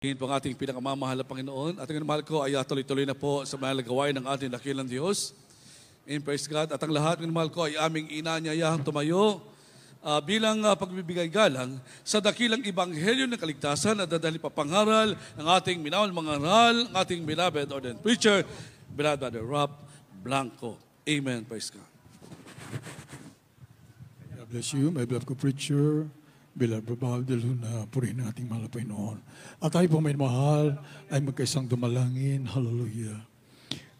Ngayon po ang ating pinakamamahal na Panginoon. At ang mahal ko ay ah, tuloy-tuloy na po sa malagawain ng ating dakilang Diyos. In praise God. At ang lahat ng mahal ko ay aming inanyayahang tumayo uh, bilang uh, pagbibigay galang sa dakilang ibanghelyo ng kaligtasan na dadali papangaral ng ating minawal mga aral, ng ating beloved ordained preacher, beloved Brother Rob Blanco. Amen. Praise God. God bless you, my beloved preacher. Beloved Bob, dalun na purihin nating mahal na Panginoon. At tayo po may mahal ay magkaisang dumalangin. Hallelujah.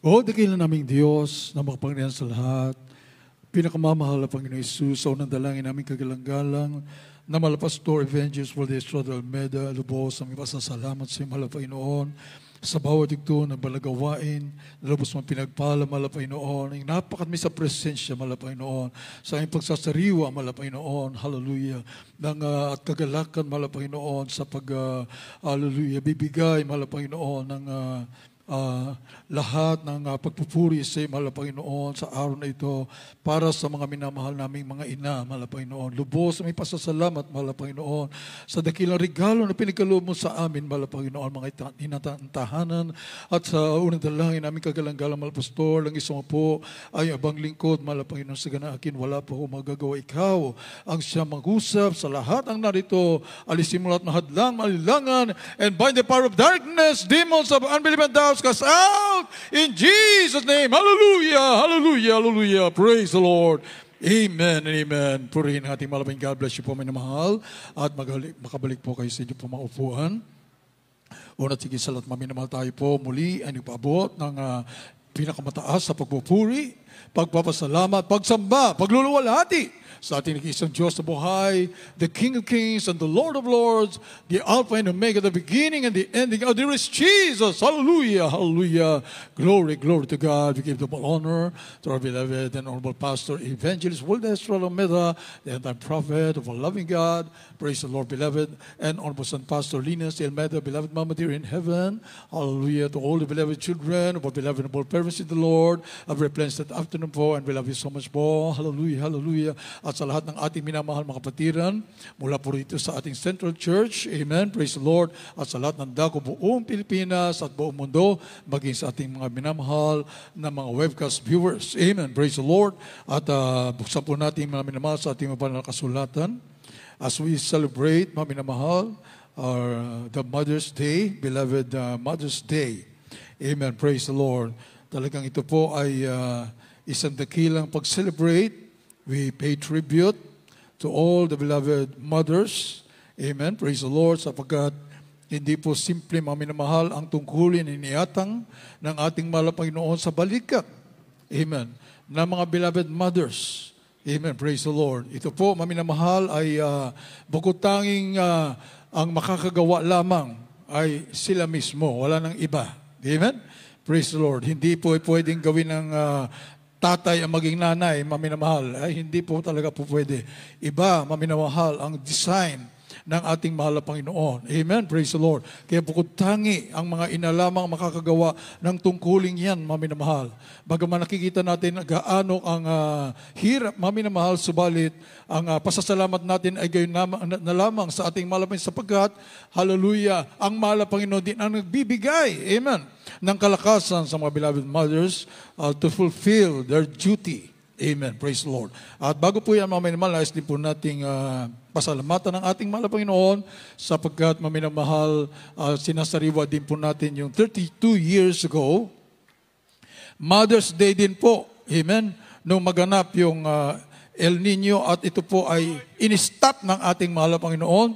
O dakila naming Diyos na makapangyarihan sa lahat, pinakamamahal na Panginoon Isus, sa unang dalangin namin kagalang-galang, na malapas to Avengers for the struggle Estrada Almeda, lubos, ang ipasasalamat sa iyo, mahal na Panginoon sa bawat igto na balagawain, nalabos man pinagpala, malapay noon. Ang napakadmi sa presensya, malapay noon. Sa iyong pagsasariwa, malapay noon. Hallelujah. Nang, uh, at kagalakan, malapay noon. Sa pag, uh, hallelujah, bibigay, malapay noon. Ng, uh, ah, uh, lahat ng uh, pagpupuri sa mahal na Panginoon sa araw na ito para sa mga minamahal naming mga ina, mahal na Panginoon. Lubos may pasasalamat, mahal na Panginoon, sa dakilang regalo na pinagkaloob mo sa amin, mahal na Panginoon, mga inatahan at sa unang dalangin namin kagalang-galang, mahal pastor, lang isang po ay abang lingkod, mahal na Panginoon, sa ganaakin, wala po ho magagawa ikaw ang siya mag-usap sa lahat ang narito, alisin mo lahat ng malilangan, and by the power of darkness, demons of unbelief and doubts, cast us out in Jesus' name. Hallelujah, hallelujah, hallelujah. Praise the Lord. Amen and amen. Purihin ang ating malaking God bless you po, minamahal. At magalik, makabalik po kayo sa inyo inyong pumaupuan. Una, sige sa lahat, maminamahal tayo po muli ang nagpaabot ng uh, pinakamataas sa pagpupuri, pagpapasalamat, pagsamba, pagluluwalhati Starting isang Diyos na buhay, the King of Kings and the Lord of Lords, the Alpha and Omega, the beginning and the ending. Oh, there is Jesus. Hallelujah, hallelujah. Glory, glory to God. We give all honor to our beloved and honorable pastor, evangelist astral, Lomeda, the anti prophet of a loving God. Praise the Lord, beloved. And honorable son, Pastor Linus Mother beloved mama dear in heaven. Hallelujah to all the beloved children, our beloved and parents in the Lord. I've replenished that afternoon for and we love you so much more. Hallelujah, hallelujah. at sa lahat ng ating minamahal mga kapatiran mula po rito sa ating Central Church. Amen. Praise the Lord. At sa lahat ng dako buong Pilipinas at buong mundo maging sa ating mga minamahal na mga webcast viewers. Amen. Praise the Lord. At uh, buksan po natin mga minamahal sa ating mga kasulatan as we celebrate mga minamahal our, uh, the Mother's Day, beloved uh, Mother's Day. Amen. Praise the Lord. Talagang ito po ay uh, isang dakilang pag-celebrate We pay tribute to all the beloved mothers. Amen. Praise the Lord sapagkat hindi po simple maminamahal ang tungkulin iniatang ng ating mahal Panginoon sa balikat. Amen. Ng mga beloved mothers. Amen. Praise the Lord. Ito po, maminamahal, ay uh, ah, bukod tanging uh, ah, ang makakagawa lamang ay sila mismo. Wala nang iba. Amen. Praise the Lord. Hindi po pwedeng gawin ng uh, tatay ang maging nanay, maminamahal. Ay, hindi po talaga po pwede. Iba, maminamahal ang design ng ating mahal na Panginoon. Amen. Praise the Lord. Kaya bukod tangi ang mga inalamang makakagawa ng tungkuling yan, mami na mahal. Bagaman nakikita natin gaano ang uh, hirap, mahal, subalit ang uh, pasasalamat natin ay gayon na, na, na lamang sa ating malapin sapagkat, hallelujah, ang mahal na Panginoon din ang nagbibigay. Amen. Ng kalakasan sa mga beloved mothers uh, to fulfill their duty. Amen. Praise the Lord. At bago po yan, mga minimal, nais din po nating uh, pasalamatan ng ating mahal na Panginoon sapagkat maminamahal, uh, sinasariwa din po natin yung 32 years ago, Mother's Day din po, amen, nung maganap yung uh, El Nino at ito po ay in-stop ng ating mahal na Panginoon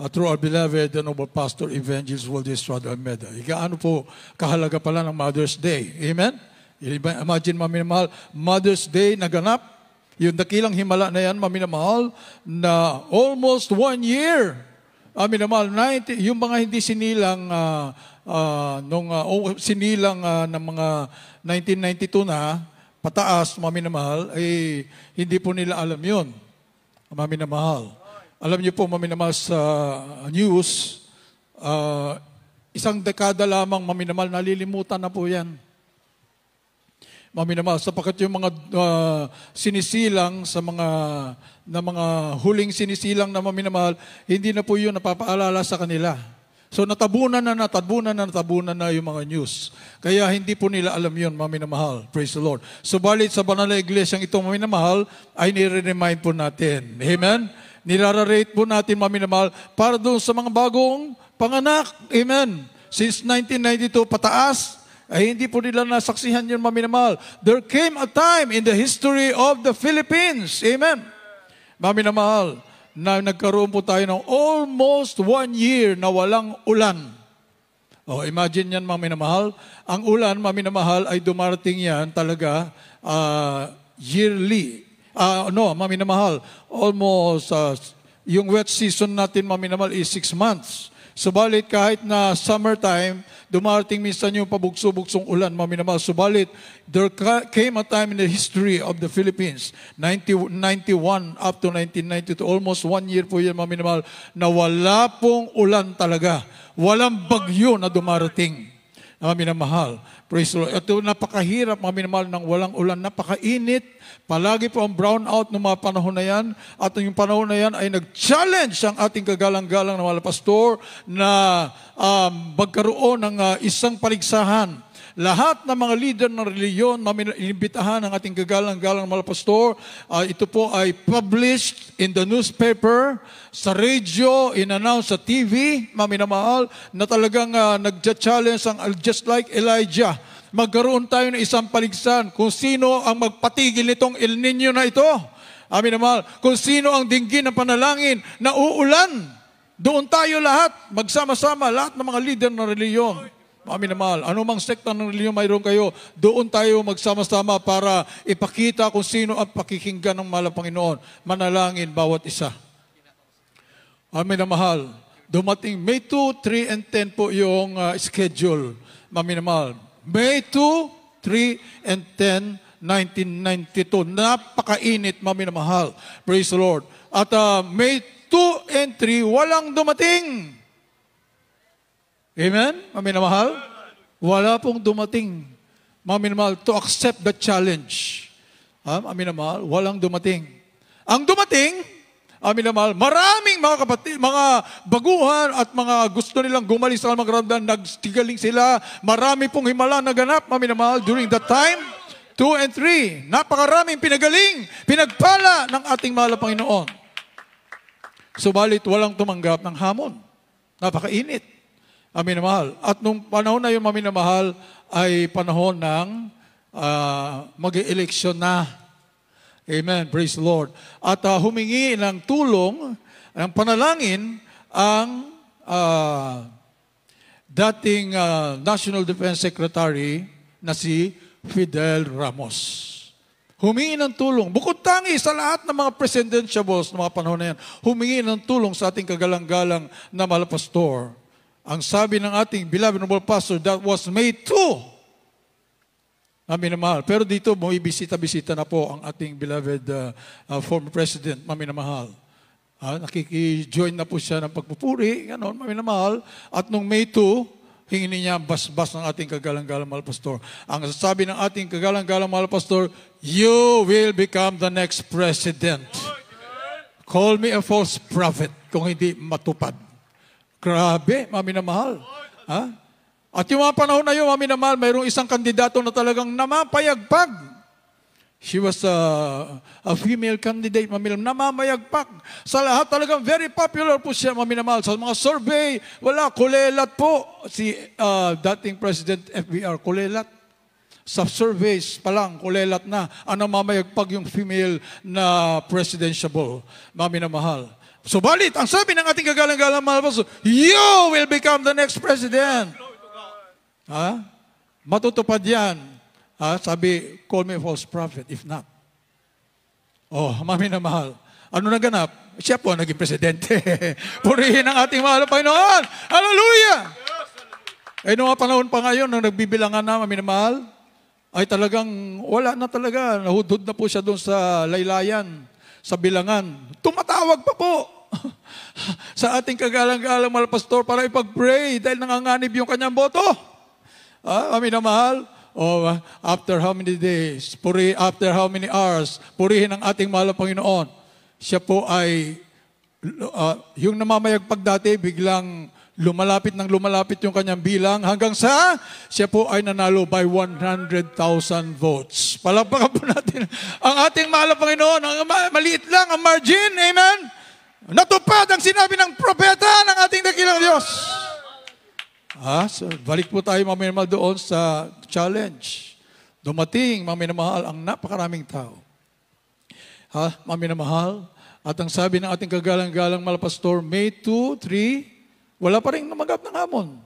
uh, through our beloved the noble pastor evangelist World Estrada Almeda. Ika, ano po kahalaga pala ng Mother's Day. Amen? Imagine, mami Mother's Day naganap yung dakilang himala na yan, maminamahal, na almost one year. Aminamahal, ah, 90, yung mga hindi sinilang uh, uh, nung uh, oh, sinilang uh, ng mga 1992 na pataas, maminamahal, eh, hindi po nila alam yun. Maminamahal. Alam niyo po, maminamahal sa news, uh, isang dekada lamang maminamahal, nalilimutan na po yan maminamahal sapagkat yung mga uh, sinisilang sa mga na mga huling sinisilang na maminamahal, hindi na po yun napapaalala sa kanila. So natabunan na, natabunan na, natabunan na yung mga news. Kaya hindi po nila alam yun, maminamahal. Praise the Lord. Subalit sa banal na iglesia ang itong maminamahal, ay nire-remind po natin. Amen? Nirarate po natin, maminamahal, para doon sa mga bagong panganak. Amen? Since 1992 pataas, ay eh, hindi po nila nasaksihan yun, maminamahal. There came a time in the history of the Philippines. Amen. Maminamahal, na nagkaroon po tayo ng almost one year na walang ulan. Oh, imagine yan, maminamahal. Ang ulan, maminamahal, ay dumarating yan talaga uh, yearly. Uh, no, maminamahal, almost uh, yung wet season natin, maminamahal, is six months. Subalit kahit na summertime, dumarating minsan yung pabugso-bugsong ulan, mga minamahal. Subalit, there came a time in the history of the Philippines, 1991 up to 1992, almost one year po yan, mga minamahal, na wala pong ulan talaga. Walang bagyo na dumarating na minamahal. Praise the Lord. Ito napakahirap mga minamahal nang walang ulan. Napakainit. Palagi po ang brown out ng mga panahon na yan. At yung panahon na yan ay nag-challenge ang ating kagalang-galang na wala pastor na um, magkaroon ng uh, isang paligsahan lahat ng mga leader ng reliyon, na inimbitahan ng ating gagalang-galang mga pastor. Uh, ito po ay published in the newspaper, sa radio, in-announce sa TV, maminamahal, na talagang uh, ah, nag-challenge ang ah, just like Elijah. Magkaroon tayo ng isang paligsan kung sino ang magpatigil nitong El Nino na ito. Amin mahal. Kung sino ang dinggin ng panalangin na uulan. Doon tayo lahat, magsama-sama, lahat ng mga leader ng reliyon. Amin na mahal, anumang sekta ng reliyon mayroon kayo, doon tayo magsama-sama para ipakita kung sino ang pakikinggan ng mahal Panginoon. Manalangin bawat isa. Amin na mahal, dumating May 2, 3, and 10 po yung uh, schedule. Amin na mahal, May 2, 3, and 10, 1992. Napakainit, maminamahal. Praise the Lord. At uh, May 2 and 3, walang dumating. Amen? Mga minamahal? Wala pong dumating, mga minamahal, to accept the challenge. Ha, mga minamahal, walang dumating. Ang dumating, mga minamahal, maraming mga kapatid, mga baguhan at mga gusto nilang gumaling sa magramdan, nagstigaling sila. Marami pong himala naganap, mga minamahal, during that time. Two and three, napakaraming pinagaling, pinagpala ng ating mahal na Panginoon. Subalit walang tumanggap ng hamon. Napakainit. Aminamahal. At nung panahon na yung Aminamahal ay panahon ng uh, ah, mag election na. Amen. Praise the Lord. At uh, humingi ng tulong, ng panalangin ang uh, dating uh, National Defense Secretary na si Fidel Ramos. Humingi ng tulong. Bukod tangi sa lahat ng mga presidentiables ng mga panahon na yan, humingi ng tulong sa ating kagalang-galang na malapastor. pastor ang sabi ng ating beloved noble pastor, that was made true. Amin mahal. Pero dito, mo bumibisita-bisita na po ang ating beloved uh, uh, former president, Amin mahal. Ah, nakiki-join na po siya ng pagpupuri, ganon, maminamahal. At nung May 2, hingin niya ang basbas ng ating kagalang-galang mahal pastor. Ang sabi ng ating kagalang-galang mahal pastor, you will become the next president. Call me a false prophet kung hindi matupad. Grabe, mga minamahal. Ha? At yung mga panahon na yun, mga minamahal, mayroong isang kandidato na talagang namapayagpag. She was a, a female candidate, mamilam, namamayagpak. Sa lahat talagang very popular po siya, maminamahal. Sa mga survey, wala, kulelat po si uh, dating President FBR, kulelat. Sa surveys pa lang, kulelat na. Ano mamayagpag yung female na presidentiable, maminamahal. Subalit, ang sabi ng ating kagalang-galang mga apostle, you will become the next president. Ha? Matutupad yan. Ha? Sabi, call me false prophet if not. Oh, mami na mahal. Ano naganap? Siya po naging presidente. Purihin ang ating mahal na Panginoon. Hallelujah! Eh, noong panahon pa ngayon, nung nagbibilangan na, mami na mahal, ay talagang wala na talaga. Nahudhod na po siya doon sa laylayan sa bilangan. Tumatawag pa po sa ating kagalang-galang mahal pastor para ipag-pray dahil nanganganib yung kanyang boto. Ah, amin na mahal. Oh, after how many days, puri, after how many hours, purihin ang ating mahal na Panginoon. Siya po ay, uh, yung namamayagpag dati, biglang Lumalapit ng lumalapit yung kanyang bilang hanggang sa siya po ay nanalo by 100,000 votes. Palakpakan po natin ang ating mahal Panginoon. Ang maliit lang ang margin. Amen? Natupad ang sinabi ng propeta ng ating dakilang Diyos. Ha? So, balik po tayo mamaya mahal doon sa challenge. Dumating, mamaya mahal, ang napakaraming tao. Ha? Mamaya mahal. At ang sabi ng ating kagalang-galang malapastor, May 2, 3, wala pa rin namagat ng hamon.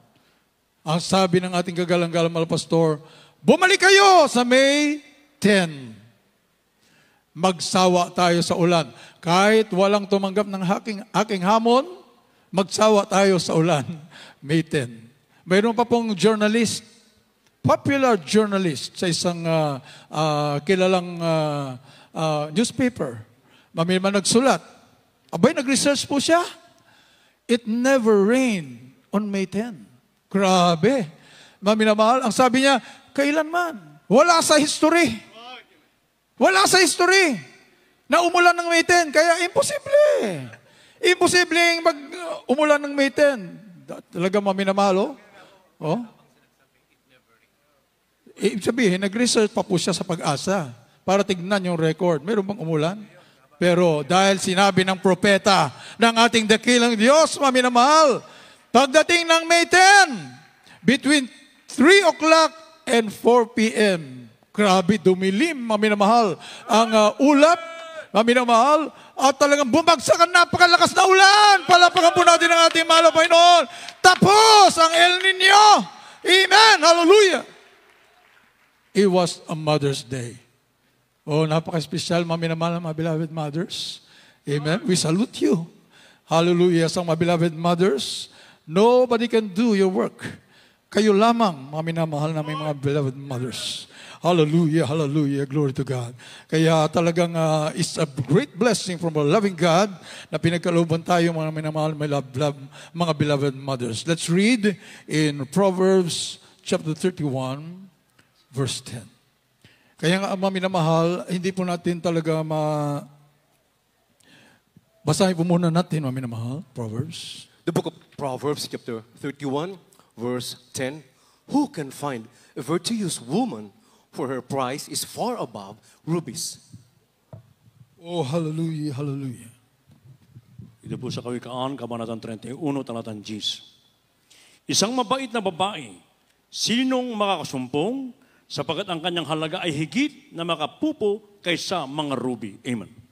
Ang sabi ng ating kagalang-galang na pastor, bumalik kayo sa May 10. Magsawa tayo sa ulan. Kahit walang tumanggap ng aking, aking hamon, magsawa tayo sa ulan. May 10. Mayroon pa pong journalist, popular journalist sa isang uh, uh, kilalang uh, uh, newspaper. Mamima nagsulat. Abay, nag-research po siya It never rained on May 10. Grabe. Mga minamahal, ang sabi niya, kailan man? Wala sa history. Wala sa history. Na umulan ng May 10. Kaya imposible. Imposible mag uh, umulan ng May 10. Talaga mga minamahal, oh. oh? Ibig sabihin, nag-research pa po siya sa pag-asa para tignan yung record. Meron bang umulan? Pero dahil sinabi ng propeta, ng ating dakilang Diyos, maminamahal. Pagdating ng May 10, between 3 o'clock and 4 p.m., grabe dumilim, maminamahal, ang uh, ulap, maminamahal, at talagang bumagsak ang napakalakas na ulan. Palapakan po natin ang ating mahal na Panginoon. Tapos ang El Nino. Amen. Hallelujah. It was a Mother's Day. Oh, napaka special mga minamahal na mga beloved mothers. Amen. We salute you. Hallelujah. sa mga beloved mothers, nobody can do your work. Kayo lamang, mga minamahal namin mga beloved mothers. Hallelujah, hallelujah, glory to God. Kaya talagang uh, it's a great blessing from a loving God na pinagkalooban tayo mga minamahal, mga, love, mga beloved mothers. Let's read in Proverbs chapter 31, verse 10. Kaya nga, mga minamahal, hindi po natin talaga ma Basahin po muna natin, mami minamahal, Proverbs. The book of Proverbs, chapter 31, verse 10. Who can find a virtuous woman for her price is far above rubies? Oh, hallelujah, hallelujah. Ito po sa Kawikaan, Kabanatan 31, Talatan 10. Isang mabait na babae, sinong makakasumpong, sapagat ang kanyang halaga ay higit na makapupo kaysa mga ruby. Amen.